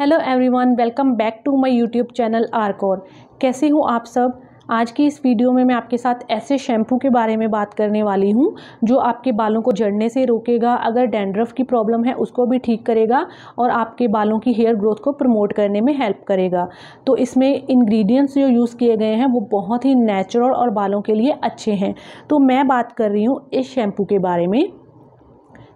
hello everyone welcome back to my YouTube channel आरकोर कैसे हो आप सब आज की इस वीडियो में मैं आपके साथ ऐसे शैम्पू के बारे में बात करने वाली हूँ जो आपके बालों को झड़ने से रोकेगा अगर डैंड्रफ की प्रॉब्लम है उसको भी ठीक करेगा और आपके बालों की हेयर ग्रोथ को प्रमोट करने में हेल्प करेगा तो इसमें इंग्रेडिएंट्स जो यूज़ किए गए हैं वो बहुत ही नेचुरल और बालों के लिए अच्छे हैं तो मैं बात कर रही हूँ इस शैम्पू के बारे में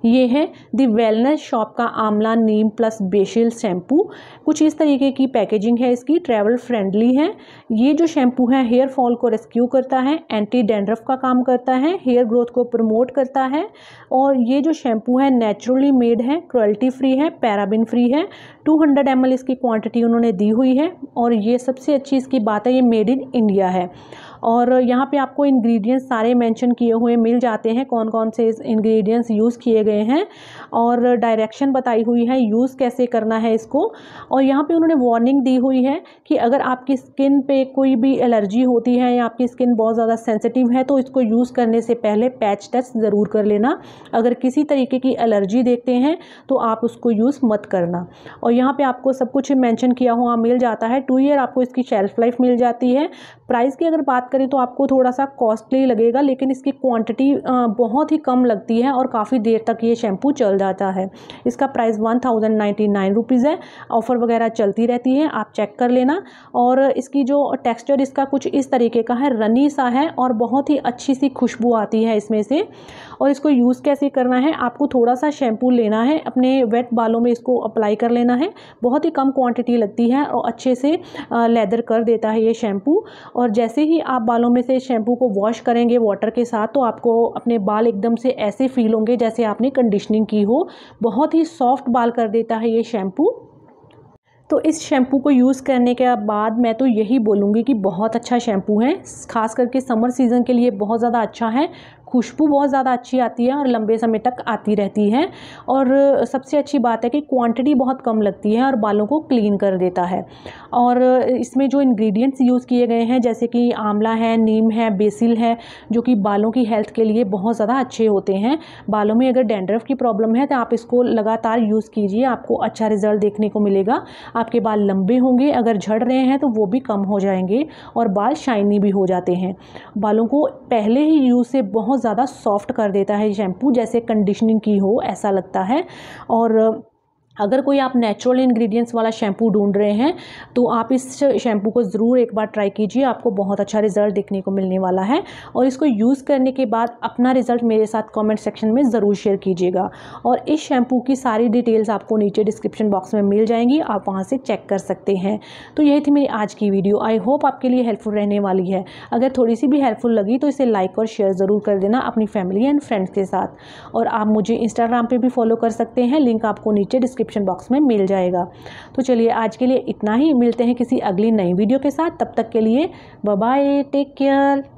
ये है दी वेलनेस शॉप का आमला नीम प्लस बेशल शैम्पू कुछ इस तरीके की पैकेजिंग है इसकी ट्रैवल फ्रेंडली है ये जो शैम्पू है हेयर फॉल को रेस्क्यू करता है एंटी डेंड्रफ का काम करता है हेयर ग्रोथ को प्रमोट करता है और ये जो शैम्पू है नेचुरली मेड है क्रोल्टी फ्री है पैराबिन फ्री है 200 हंड्रेड इसकी क्वांटिटी उन्होंने दी हुई है और ये सबसे अच्छी इसकी बात है ये मेड इन इंडिया है और यहाँ पे आपको इंग्रेडिएंट्स सारे मेंशन किए हुए मिल जाते हैं कौन कौन से इंग्रेडिएंट्स यूज़ किए गए हैं और डायरेक्शन बताई हुई है यूज़ कैसे करना है इसको और यहाँ पे उन्होंने वार्निंग दी हुई है कि अगर आपकी स्किन पे कोई भी एलर्जी होती है या आपकी स्किन बहुत ज़्यादा सेंसिटिव है तो इसको यूज़ करने से पहले पैच टेस्ट ज़रूर कर लेना अगर किसी तरीके की एलर्जी देखते हैं तो आप उसको यूज़ मत करना और यहाँ पर आपको सब कुछ मैंशन किया हुआ मिल जाता है टू ईयर आपको इसकी शेल्फ लाइफ मिल जाती है प्राइस की अगर बात करें तो आपको थोड़ा सा कॉस्टली लगेगा लेकिन इसकी क्वांटिटी बहुत ही कम लगती है और काफ़ी देर तक ये शैम्पू चल जाता है इसका price one thousand ninety nine rupees है ऑफ़र वगैरह चलती रहती है आप चेक कर लेना और इसकी जो टेक्स्चर इसका कुछ इस तरीके का है रनी सा है और बहुत ही अच्छी सी खुशबू आती है इसमें से और इसको यूज़ कैसे करना है आपको थोड़ा सा शैम्पू लेना है अपने वेट बालों में इसको अप्लाई कर लेना है बहुत ही कम क्वान्टिटी लगती है और अच्छे से लेदर कर देता है ये शैम्पू और जैसे ही आप बालों में से शैम्पू को वॉश करेंगे वाटर के साथ तो आपको अपने बाल एकदम से ऐसे फील होंगे जैसे आपने कंडीशनिंग की हो बहुत ही सॉफ्ट बाल कर देता है ये शैम्पू तो इस शैम्पू को यूज़ करने के बाद मैं तो यही बोलूँगी कि बहुत अच्छा शैम्पू है ख़ास करके समर सीज़न के लिए बहुत ज़्यादा अच्छा है खुशबू बहुत ज़्यादा अच्छी आती है और लंबे समय तक आती रहती है और सबसे अच्छी बात है कि क्वांटिटी बहुत कम लगती है और बालों को क्लीन कर देता है और इसमें जो इंग्रेडिएंट्स यूज़ किए गए हैं जैसे कि आंवला है नीम है बेसिल है जो कि बालों की हेल्थ के लिए बहुत ज़्यादा अच्छे होते हैं बालों में अगर डेंड्रफ की प्रॉब्लम है तो आप इसको लगातार यूज़ कीजिए आपको अच्छा रिजल्ट देखने को मिलेगा आपके बाल लंबे होंगे अगर झड़ रहे हैं तो वो भी कम हो जाएंगे और बाल शाइनी भी हो जाते हैं बालों को पहले ही यूज़ से बहुत ज़्यादा सॉफ्ट कर देता है शैम्पू जैसे कंडीशनिंग की हो ऐसा लगता है और अगर कोई आप नेचुरल इंग्रेडिएंट्स वाला शैम्पू ढूंढ रहे हैं तो आप इस शैम्पू को ज़रूर एक बार ट्राई कीजिए आपको बहुत अच्छा रिजल्ट देखने को मिलने वाला है और इसको यूज़ करने के बाद अपना रिजल्ट मेरे साथ कमेंट सेक्शन में ज़रूर शेयर कीजिएगा और इस शैम्पू की सारी डिटेल्स आपको नीचे डिस्क्रिप्शन बॉक्स में मिल जाएंगी आप वहाँ से चेक कर सकते हैं तो यही थी मेरी आज की वीडियो आई होप आपके लिए हेल्पफुल रहने वाली है अगर थोड़ी सी भी हेल्पफुल लगी तो इसे लाइक और शेयर ज़रूर कर देना अपनी फैमिली एंड फ्रेंड्स के साथ और आप मुझे इंस्टाग्राम पर भी फॉलो कर सकते हैं लिंक आपको नीचे डिस्क्रिप्शन डिस्क्रिप्शन बॉक्स में मिल जाएगा तो चलिए आज के लिए इतना ही मिलते हैं किसी अगली नई वीडियो के साथ तब तक के लिए बाय टेक केयर